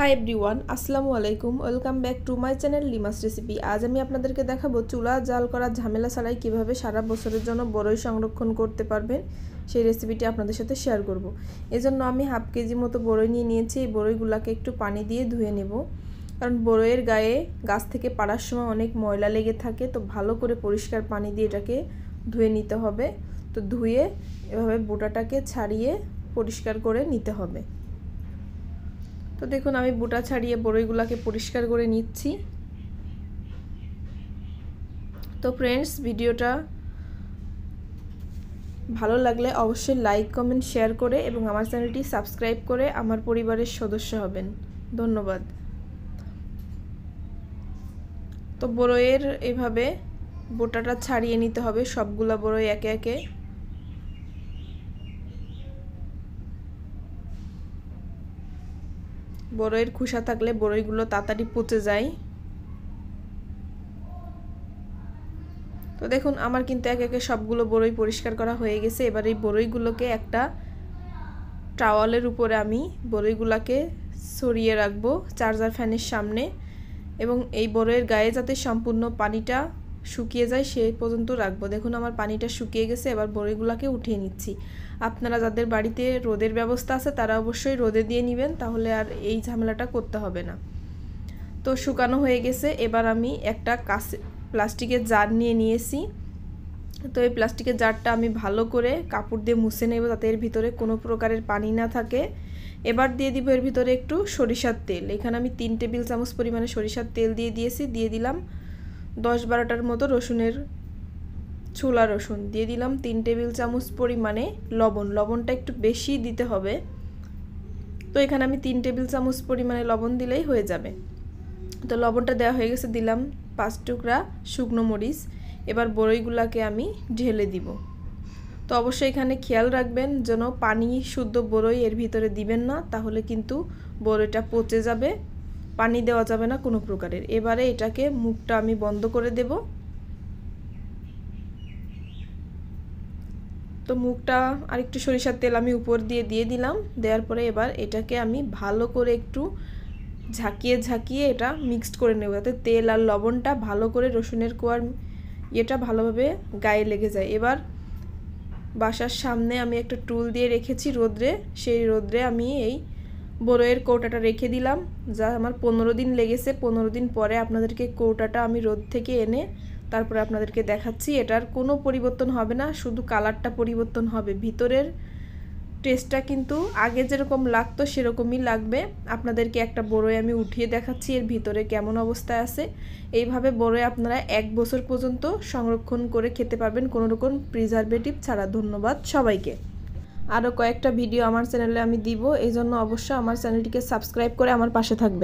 High everyone আসসালামু আলাইকুম welcome back to my channel Lima's recipe আজ আমি আপনাদেরকে দেখাবো চুলা জাল করা ঝামেলা ছাড়াই কিভাবে সারা বছরের জন্য বড়ই সংরক্ষণ করতে পারবেন সেই রেসিপিটি আপনাদের সাথে শেয়ার করব। এজন্য আমি হাফ কেজি মতো বড়ই নিয়ে নিয়েছি এই বড়ইগুলোকে একটু পানি দিয়ে ধুয়ে নেব কারণ বড়ইয়ের গায়ে গাছ থেকে পাড়ার সময় অনেক ময়লা লেগে থাকে তো ভালো করে পরিষ্কার পানি দিয়ে এটাকে ধুয়ে নিতে হবে তো ধুয়ে এভাবে বোটাটাকে ছাড়িয়ে পরিষ্কার করে নিতে হবে তো দেখুন আমি বুটা ছাড়িয়ে বড়ইগুলোকে পরিষ্কার করে নিচ্ছি তো ফ্রেন্ডস ভিডিওটা ভালো লাগলে অবশ্যই লাইক কমেন্ট শেয়ার করে এবং আমার চ্যানেলটি সাবস্ক্রাইব করে আমার পরিবারের সদস্য হবেন ধন্যবাদ তো বড়ইয়ের এভাবে বোটাটা ছাড়িয়ে নিতে হবে সবগুলো বড়ই একে একে বড়ইয়ের খোসা থাকলে বড়ইগুলো তাড়াতাড়ি পচে যায় তো দেখুন আমার কিন্তু এক একে সবগুলো বড়ই পরিষ্কার করা হয়ে গেছে এবার এই বড়ইগুলোকে একটা টাওয়ালের উপরে আমি বড়ইগুলোকে সরিয়ে রাখবো চার্জার ফ্যানের সামনে এবং এই বড়ইয়ের গায়ে যাতে সম্পূর্ণ পানিটা শুকিয়ে যায় সেই পর্যন্ত রাখবো দেখুন আমার পানিটা শুকিয়ে গেছে এবার বড়িগুলোকে উঠিয়ে নিচ্ছি আপনারা যাদের বাড়িতে রোদের ব্যবস্থা আছে তারা অবশ্যই রোদে দিয়ে নেবেন তাহলে আর এই ঝামেলাটা করতে হবে না তো শুকানো হয়ে গেছে এবার আমি একটা কাছে প্লাস্টিকের জার নিয়ে নিয়েছি তো এই প্লাস্টিকের জারটা আমি ভালো করে কাপড় দিয়ে মুছে নেব যাতে এর ভিতরে কোনো প্রকারের পানি না থাকে এবার দিয়ে দিব এর ভিতরে একটু সরিষার তেল এখানে আমি তিন টেবিল চামচ পরিমাণে সরিষার তেল দিয়ে দিয়েছি দিয়ে দিলাম দশ বারোটার মতো রসুনের ছোলা রসুন দিয়ে দিলাম তিন টেবিল চামচ পরিমাণে লবণ লবণটা একটু বেশি দিতে হবে তো এখানে আমি তিন টেবিল চামচ পরিমাণে লবণ দিলেই হয়ে যাবে তো লবণটা দেওয়া হয়ে গেছে দিলাম পাঁচ টুকরা শুকনো মরিচ এবার বড়ইগুলাকে আমি ঢেলে দিব তো অবশ্যই এখানে খেয়াল রাখবেন যেন পানি শুদ্ধ বড়ই এর ভিতরে দিবেন না তাহলে কিন্তু বড়ইটা পচে যাবে পানি দেওয়া যাবে না কোনো প্রকারের এবারে এটাকে মুখটা আমি বন্ধ করে দেব তো মুখটা আর একটু সরিষার তেল আমি উপর দিয়ে দিয়ে দিলাম দেওয়ার পরে এবার এটাকে আমি ভালো করে একটু ঝাঁকিয়ে ঝাঁকিয়ে এটা মিক্সড করে নেব যাতে তেল আর লবণটা ভালো করে রসুনের কোয়ার এটা ভালোভাবে গায়ে লেগে যায় এবার বাসার সামনে আমি একটা টুল দিয়ে রেখেছি রোদ্রে সেই রোদ্রে আমি এই বড়োয়ের কৌটাটা রেখে দিলাম যা আমার পনেরো দিন লেগেছে পনেরো দিন পরে আপনাদেরকে কৌটাটা আমি রোদ থেকে এনে তারপরে আপনাদেরকে দেখাচ্ছি এটার কোনো পরিবর্তন হবে না শুধু কালারটা পরিবর্তন হবে ভিতরের টেস্টটা কিন্তু আগে যেরকম লাগতো সেরকমই লাগবে আপনাদেরকে একটা বড়োয় আমি উঠিয়ে দেখাচ্ছি এর ভিতরে কেমন অবস্থায় আছে এইভাবে বড়োয় আপনারা এক বছর পর্যন্ত সংরক্ষণ করে খেতে পারবেন কোনো রকম প্রিজারভেটিভ ছাড়া ধন্যবাদ সবাইকে আরও কয়েকটা ভিডিও আমার চ্যানেলে আমি দিব এই জন্য অবশ্যই আমার চ্যানেলটিকে সাবস্ক্রাইব করে আমার পাশে থাকবে